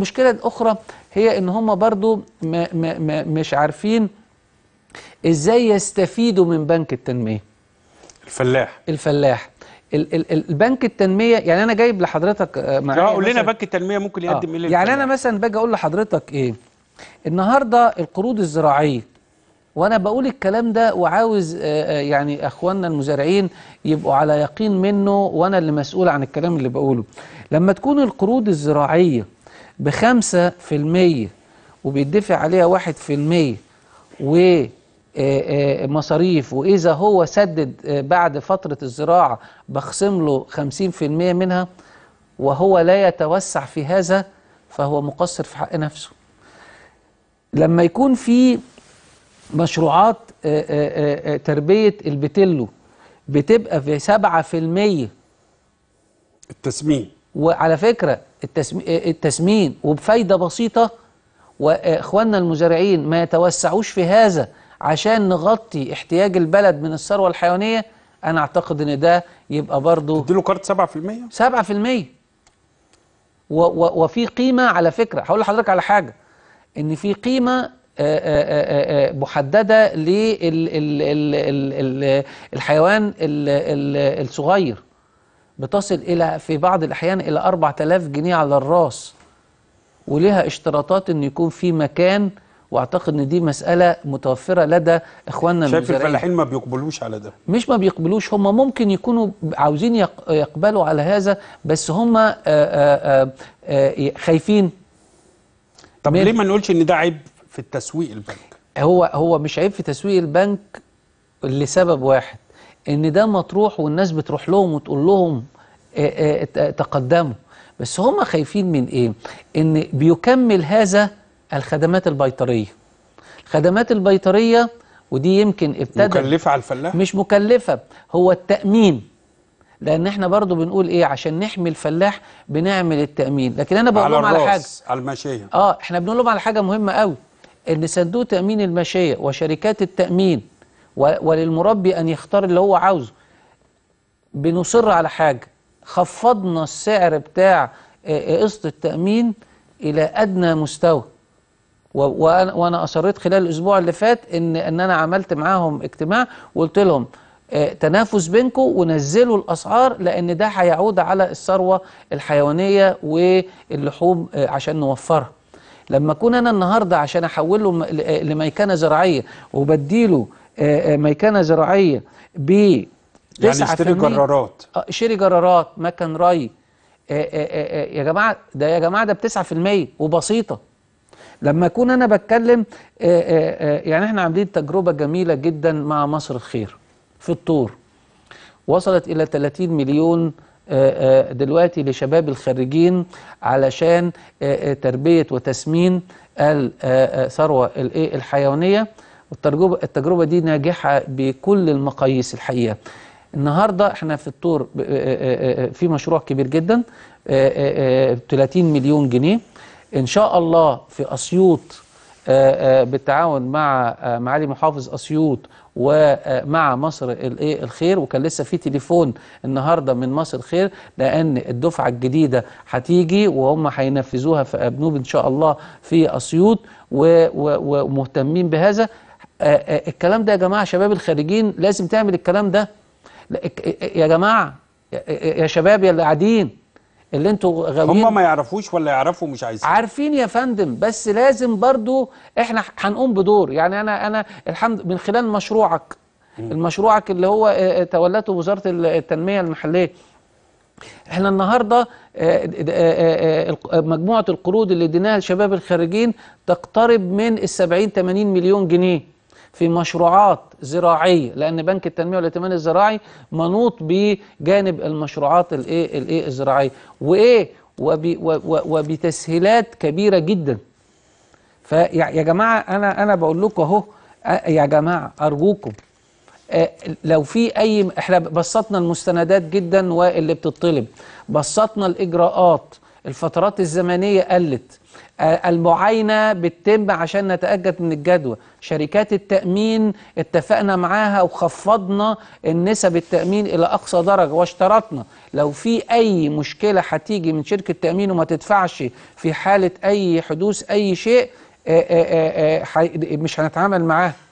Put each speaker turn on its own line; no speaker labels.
المشكله الاخرى هي ان هم برضو ما ما ما مش عارفين ازاي يستفيدوا من بنك التنميه الفلاح الفلاح ال ال البنك التنميه يعني انا جايب لحضرتك معايا اه, آه، إيه قول لنا بنك التنميه ممكن يقدم آه. ايه يعني انا مثلا باجي اقول لحضرتك ايه النهارده القروض الزراعيه وانا بقول الكلام ده وعاوز آه، آه، يعني اخواننا المزارعين يبقوا على يقين منه وانا اللي مسؤول عن الكلام اللي بقوله لما تكون القروض الزراعيه بخمسة في المية وبيدفع عليها واحد في المية ومصاريف آه، آه، وإذا هو سدد آه، بعد فترة الزراعة بخصم له خمسين في المية منها وهو لا يتوسع في هذا فهو مقصر في حق نفسه لما يكون في مشروعات تربية البتلو بتبقى في سبعة في المية التسميم وعلى فكرة التسمين وبفايدة بسيطة وإخواننا المزارعين ما يتوسعوش في هذا عشان نغطي احتياج البلد من الثروة الحيوانية أنا أعتقد إن ده يبقى برضه تديله كارت 7% 7% وفي قيمة على فكرة هقول لحضرتك على حاجة إن في قيمة محددة للحيوان الصغير بتصل إلى في بعض الأحيان إلى 4000 جنيه على الراس ولها اشتراطات أن يكون في مكان واعتقد ان دي مساله متوفره لدى اخواننا المزارعين شايف الفلاحين ما بيقبلوش على ده مش ما بيقبلوش هم ممكن يكونوا عاوزين يقبلوا على هذا بس هم آآ آه، آآ آه، آآ آه، خايفين طب ليه ما نقولش ان ده عيب في التسويق البنك هو هو مش عيب في تسويق البنك لسبب واحد ان ده مطروح والناس بتروح لهم وتقول لهم تقدموا بس هم خايفين من ايه ان بيكمل هذا الخدمات البيطريه الخدمات البيطريه ودي يمكن ابتدى مكلفه على الفلاح مش مكلفه هو التامين لان احنا برضو بنقول ايه عشان نحمي الفلاح بنعمل التامين لكن انا بقول لهم على, على حاجه على الماشيه اه احنا بنقول لهم على حاجه مهمه قوي ان صندوق تامين الماشيه وشركات التامين وللمربي أن يختار اللي هو عاوزه بنصر على حاجة خفضنا السعر بتاع آه، آه، قسط التأمين إلى أدنى مستوى وأنا أصريت خلال الأسبوع اللي فات إن, إن أنا عملت معاهم اجتماع وقلت لهم آه، تنافس بينكم ونزلوا الأسعار لأن ده هيعود على الثروة الحيوانية واللحوم عشان نوفرها لما أكون أنا النهاردة عشان أحوله لميكنة زراعية وبديله آه، آه، ميكنه زراعيه ب يعني اشتري جرارات اشتري آه، جرارات مكن ري يا جماعه ده يا جماعه ده في 9% وبسيطه لما اكون انا بتكلم يعني احنا عاملين تجربه جميله جدا مع مصر الخير في الطور وصلت الى 30 مليون دلوقتي لشباب الخريجين علشان تربيه وتسمين الثروه إيه، الحيوانيه والتجربه التجربه دي ناجحه بكل المقاييس الحقيقه النهارده احنا في الطور آه، آه، آه، في مشروع كبير جدا 30 مليون جنيه ان شاء الله في اسيوط بالتعاون مع معالي محافظ اسيوط ومع مصر إيه، الخير وكان لسه في تليفون النهارده من مصر الخير لان الدفعه الجديده هتيجي وهم هينفذوها في ابنوب ان شاء الله في اسيوط ومهتمين بهذا آه، آه، الكلام ده يا جماعه شباب الخارجين لازم تعمل الكلام ده يا جماعه يا شباب يا اللي قاعدين اللي انتوا غاويين هم ما يعرفوش ولا يعرفوا مش عايزين عارفين يا فندم بس لازم برضو احنا هنقوم بدور يعني انا انا الحمد من خلال مشروعك مشروعك اللي هو آه، تولته وزاره التنميه المحليه احنا النهارده آه، آه، آه، مجموعه القروض اللي اديناها لشباب الخريجين تقترب من ال 70 80 مليون جنيه في مشروعات زراعيه لان بنك التنميه والائتمان الزراعي منوط بجانب المشروعات الايه الايه الزراعيه وايه وبتسهيلات كبيره جدا فيا جماعه انا انا بقول لكم اهو يا جماعه ارجوكم آه، لو في اي احنا بسطنا المستندات جدا واللي بتطلب بسطنا الاجراءات الفترات الزمنيه قلت آه، المعاينه بتتم عشان نتاكد من الجدوى شركات التامين اتفقنا معاها وخفضنا النسب التامين الى اقصى درجه واشترطنا لو في اي مشكله هتيجي من شركه التامين وما تدفعش في حاله اي حدوث اي شيء آه، مش هنتعامل معاها